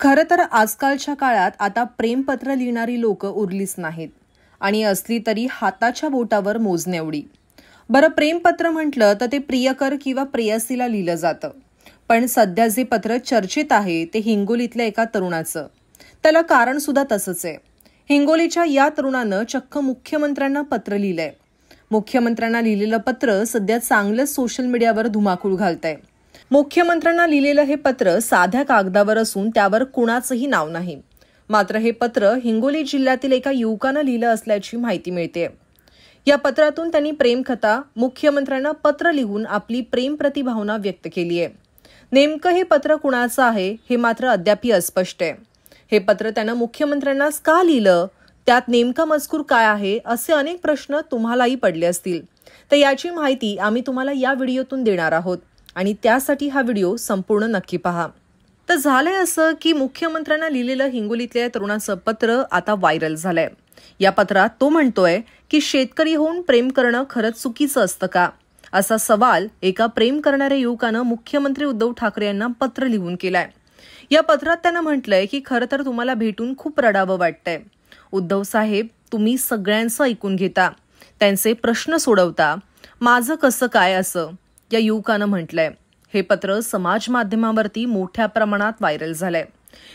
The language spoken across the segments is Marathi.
खरं तर आजकालच्या काळात आता प्रेमपत्र लिहिणारी लोक उरलीच नाहीत आणि असली तरी हाताच्या बोटावर मोजनेवडी बरं प्रेमपत्र म्हटलं तर ते प्रियकर किंवा प्रेयसीला लिहिलं जातं पण सध्या जे पत्र चर्चेत आहे ते हिंगोलीतल्या एका तरुणाचं त्याला कारण सुद्धा तसंच आहे हिंगोलीच्या या तरुणानं चक्क मुख्यमंत्र्यांना पत्र लिहिलंय मुख्यमंत्र्यांना लिहिलेलं पत्र सध्या चांगलंच सोशल मीडियावर धुमाकूळ घालत आहे मुख्यमंत्र्यांना लिहिलेलं हे पत्र साध्या कागदावर असून त्यावर कुणाचंही नाव नाही मात्र हे पत्र हिंगोली जिल्ह्यातील एका युवकानं लिहिलं असल्याची माहिती मिळते या पत्रातून त्यांनी प्रेमकथा मुख्यमंत्र्यांना पत्र लिहून आपली प्रेम प्रतिभावना व्यक्त केली आहे नेमकं हे पत्र कुणाचं आहे हे मात्र अद्यापही अस्पष्ट आहे हे पत्र त्यानं मुख्यमंत्र्यांना का लिहिलं त्यात नेमका मजकूर काय आहे असे अनेक प्रश्न तुम्हालाही पडले असतील तर याची माहिती आम्ही तुम्हाला या व्हिडिओतून देणार आहोत आणि त्यासाठी हा व्हिडिओ संपूर्ण नक्की पहा तर झालंय असं की मुख्यमंत्र्यांना लिहिलेलं हिंगोलीतल्या तरुणाचं पत्र आता व्हायरल झालंय या पत्रात तो म्हणतोय की शेतकरी होऊन प्रेम करणं खरंच चुकीचं असतं का असा सवाल एका प्रेम करणाऱ्या युवकानं मुख्यमंत्री उद्धव ठाकरे यांना पत्र लिहून केलाय या पत्रात त्यानं म्हटलंय की खरं तर तुम्हाला भेटून खूप रडावं वाटतंय उद्धव साहेब तुम्ही सगळ्यांचं ऐकून घेता त्यांचे प्रश्न सोडवता माझं कसं काय असं या युवकानं म्हटलंय हे पत्र समाज माध्यमावरती मोठ्या प्रमाणात व्हायरल झालंय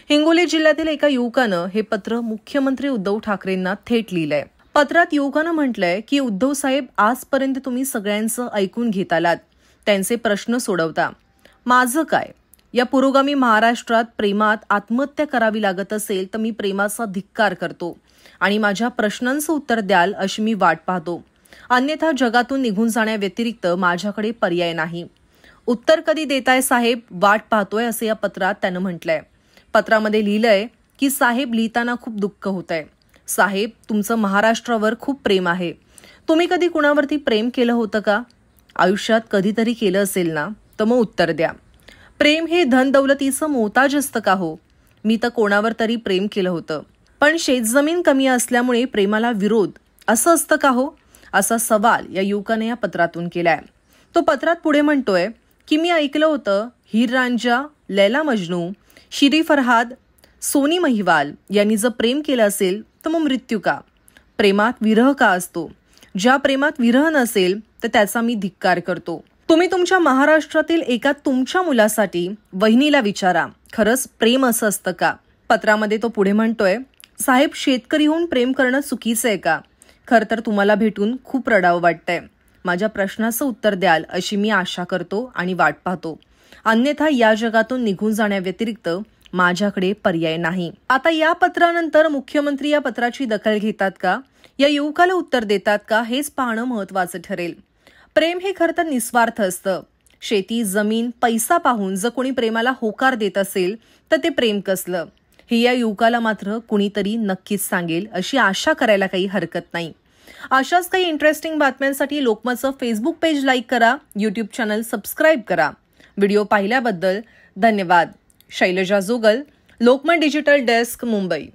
हिंगोली जिल्ह्यातील एका युवकानं हे पत्र मुख्यमंत्री उद्धव ठाकरेंना थेट लिहिलंय पत्रात युवकानं म्हटलंय की उद्धव साहेब आजपर्यंत तुम्ही सगळ्यांचं ऐकून घेत आलात त्यांचे प्रश्न सोडवता माझं काय या पुरोगामी महाराष्ट्रात प्रेमात आत्महत्या करावी लागत असेल तर मी प्रेमाचा धिक्कार करतो आणि माझ्या प्रश्नांचं उत्तर द्याल अशी मी वाट पाहतो अन्यथा जगातून निघून जाण्याव्यतिरिक्त माझ्याकडे पर्याय नाही उत्तर कधी देताय साहेब वाट पाहतोय असं या पत्रात त्यानं म्हटलंय पत्रामध्ये लिहिलंय की साहेब लिहिताना खूप दुःख होत आहे साहेब तुमचं महाराष्ट्रावर खूप प्रेम आहे तुम्ही कधी कुणावरती प्रेम केलं होतं का आयुष्यात कधीतरी केलं असेल ना तर मग उत्तर द्या प्रेम हे दौलतीचं मोताज असतं का हो मी तर कोणावर तरी प्रेम केलं होतं पण शेतजमीन कमी असल्यामुळे प्रेमाला विरोध असं असतं का हो असा सवाल या युवकाने या पत्रातून केलाय तो पत्रात पुढे म्हणतोय की मी ऐकलं होतं हिर रांझा लैला मजनू शिरी फरहाद सोनी महिवाल यांनी जर प्रेम केलं असेल तर मग मृत्यू का प्रेमात विरह का असतो ज्या प्रेमात विरह नसेल तर त्याचा मी धिक्कार करतो तुम्ही तुमच्या महाराष्ट्रातील एका तुमच्या मुलासाठी वहिनीला विचारा खरंच प्रेम असं असतं का पत्रामध्ये तो पुढे म्हणतोय साहेब शेतकरी होऊन प्रेम करणं चुकीचं आहे का खरं तर तुम्हाला भेटून खूप रडावं वाटतंय माझ्या प्रश्नाचं उत्तर द्याल अशी मी आशा करतो आणि वाट पाहतो अन्यथा या जगातून निघून जाण्याव्यतिरिक्त माझ्याकडे पर्याय नाही आता या पत्रानंतर मुख्यमंत्री या पत्राची दखल घेतात का या युवकाला उत्तर देतात का हेच पाहणं महत्वाचं ठरेल प्रेम हे खरं तर निस्वार्थ असतं शेती जमीन पैसा पाहून जर कोणी प्रेमाला होकार देत असेल तर ते प्रेम कसलं या युवकाला मात्र कुणीतरी नक्कीच सांगेल अशी आशा करायला काही हरकत नाही अशाच काही इंटरेस्टिंग बातम्यांसाठी लोकमतचं फेसबुक पेज लाईक करा यूट्यूब चॅनल सबस्क्राईब करा व्हिडिओ पाहिल्याबद्दल धन्यवाद शैलजा जोगल लोकमत डिजिटल डेस्क मुंबई